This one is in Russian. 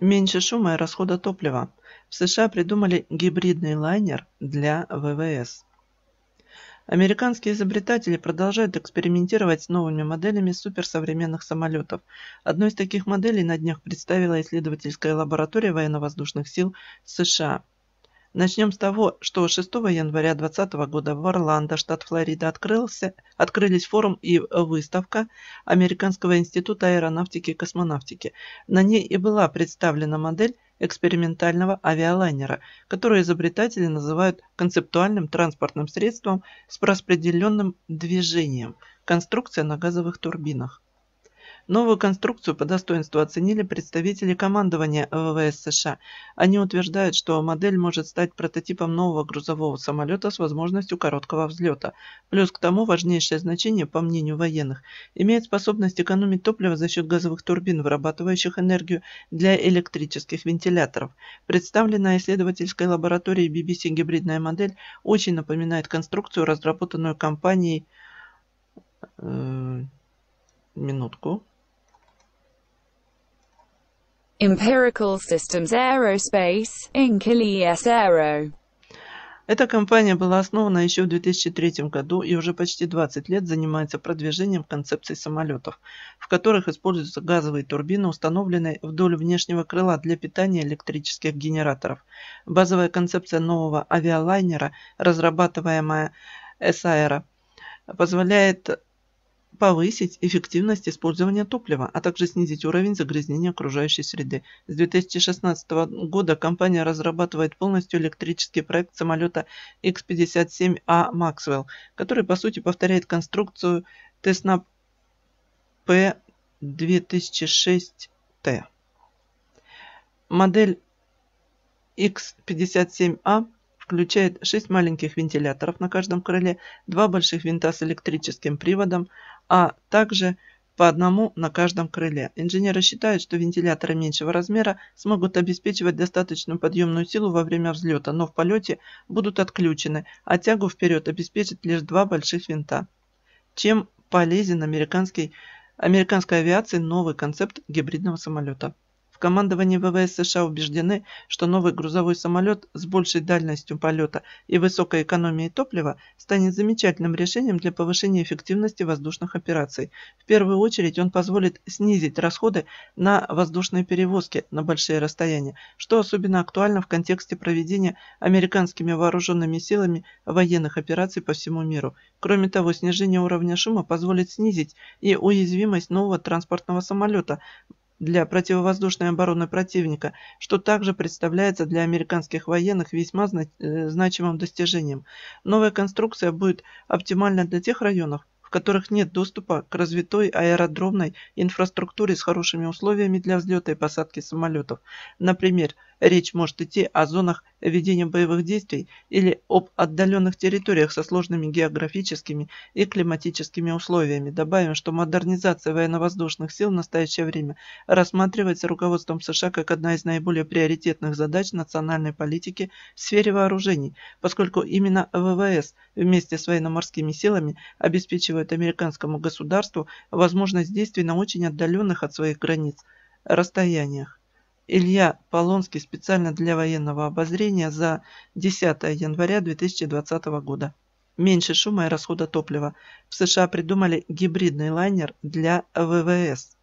Меньше шума и расхода топлива. В США придумали гибридный лайнер для ВВС. Американские изобретатели продолжают экспериментировать с новыми моделями суперсовременных самолетов. Одну из таких моделей на днях представила исследовательская лаборатория военно-воздушных сил США. Начнем с того, что 6 января 2020 года в Орландо, штат Флорида, открылся, открылись форум и э, выставка Американского института аэронавтики и космонавтики. На ней и была представлена модель экспериментального авиалайнера, который изобретатели называют концептуальным транспортным средством с распределенным движением – конструкция на газовых турбинах. Новую конструкцию по достоинству оценили представители командования ВВС США. Они утверждают, что модель может стать прототипом нового грузового самолета с возможностью короткого взлета. Плюс к тому важнейшее значение, по мнению военных, имеет способность экономить топливо за счет газовых турбин, вырабатывающих энергию для электрических вентиляторов. Представленная исследовательской лабораторией BBC гибридная модель очень напоминает конструкцию, разработанную компанией... Э, минутку. Empirical Systems Aerospace, Inc. или ES Эта компания была основана еще в 2003 году и уже почти 20 лет занимается продвижением концепций самолетов, в которых используются газовые турбины, установленные вдоль внешнего крыла для питания электрических генераторов. Базовая концепция нового авиалайнера, разрабатываемая САЭРа, позволяет повысить эффективность использования топлива, а также снизить уровень загрязнения окружающей среды. С 2016 года компания разрабатывает полностью электрический проект самолета X-57A Maxwell, а который по сути повторяет конструкцию Tesnap P2006T. Модель X57A а включает 6 маленьких вентиляторов на каждом крыле, 2 больших винта с электрическим приводом, а также по одному на каждом крыле. Инженеры считают, что вентиляторы меньшего размера смогут обеспечивать достаточную подъемную силу во время взлета, но в полете будут отключены, а тягу вперед обеспечат лишь два больших винта. Чем полезен американский, американской авиации новый концепт гибридного самолета? командовании ВВС США убеждены, что новый грузовой самолет с большей дальностью полета и высокой экономией топлива станет замечательным решением для повышения эффективности воздушных операций. В первую очередь он позволит снизить расходы на воздушные перевозки на большие расстояния, что особенно актуально в контексте проведения американскими вооруженными силами военных операций по всему миру. Кроме того, снижение уровня шума позволит снизить и уязвимость нового транспортного самолета, для противовоздушной обороны противника, что также представляется для американских военных весьма э, значимым достижением. Новая конструкция будет оптимальна для тех районов, в которых нет доступа к развитой аэродромной инфраструктуре с хорошими условиями для взлета и посадки самолетов. Например, Речь может идти о зонах ведения боевых действий или об отдаленных территориях со сложными географическими и климатическими условиями. Добавим, что модернизация военно-воздушных сил в настоящее время рассматривается руководством США как одна из наиболее приоритетных задач национальной политики в сфере вооружений, поскольку именно ВВС вместе с военно-морскими силами обеспечивают американскому государству возможность действий на очень отдаленных от своих границ расстояниях. Илья Полонский специально для военного обозрения за 10 января 2020 года. Меньше шума и расхода топлива. В США придумали гибридный лайнер для ВВС.